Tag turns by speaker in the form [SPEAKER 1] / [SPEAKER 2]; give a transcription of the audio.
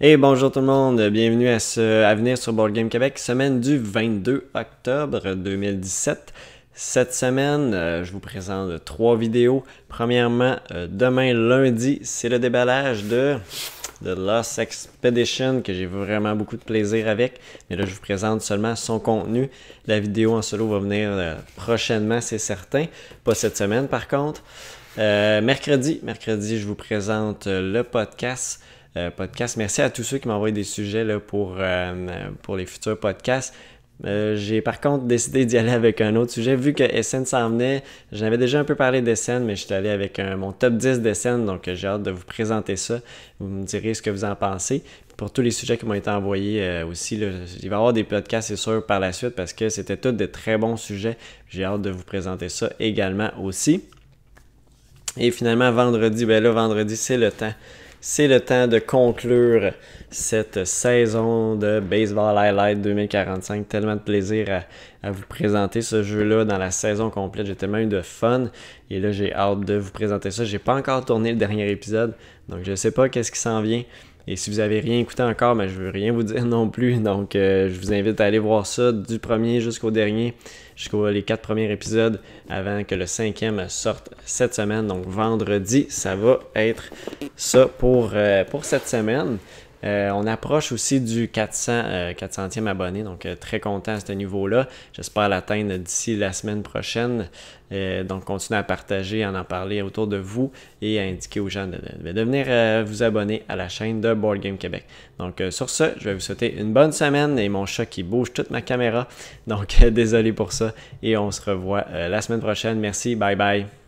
[SPEAKER 1] Et bonjour tout le monde, bienvenue à ce Avenir sur Board Game Québec, semaine du 22 octobre 2017. Cette semaine, euh, je vous présente trois vidéos. Premièrement, euh, demain lundi, c'est le déballage de The Lost Expedition que j'ai vraiment beaucoup de plaisir avec. Mais là, je vous présente seulement son contenu. La vidéo en solo va venir euh, prochainement, c'est certain. Pas cette semaine par contre. mercredi, mercredi, je vous présente le podcast. Euh, podcast. Merci à tous ceux qui m'ont envoyé des sujets là, pour, euh, pour les futurs podcasts. Euh, j'ai par contre décidé d'y aller avec un autre sujet. Vu que SN s'en venait, j'avais déjà un peu parlé d'Essen, mais je suis allé avec mon top 10 d'Essen, donc j'ai hâte de vous présenter ça. Vous me direz ce que vous en pensez. Pour tous les sujets qui m'ont été envoyés aussi, il va y avoir des podcasts, c'est sûr, par la suite, parce que c'était tous de très bons sujets. J'ai hâte de vous présenter ça également aussi. Et finalement, vendredi, ben là, vendredi, c'est le temps c'est le temps de conclure cette saison de Baseball Highlight 2045. Tellement de plaisir à, vous présenter ce jeu-là dans la saison complète. J'ai tellement eu de fun. Et là, j'ai hâte de vous présenter ça. J'ai pas encore tourné le dernier épisode, donc je sais pas qu'est-ce qui s'en vient. Et si vous avez rien écouté encore, je ben, je veux rien vous dire non plus. Donc, euh, je vous invite à aller voir ça du premier jusqu'au dernier, jusqu'aux les quatre premiers épisodes, avant que le cinquième sorte cette semaine. Donc, vendredi, ça va être ça pour, euh, pour cette semaine. Euh, on approche aussi du 400, e euh, abonné, donc euh, très content à ce niveau-là. J'espère l'atteindre d'ici la semaine prochaine. donc, continuez à partager, à en parler autour de vous et à indiquer aux gens de, devenir venir vous abonner à la chaîne de Board Game Québec. Donc, sur ce, je vais vous souhaiter une bonne semaine et mon chat qui bouge toute ma caméra. Donc, désolé pour ça et on se revoit la semaine prochaine. Merci, bye bye.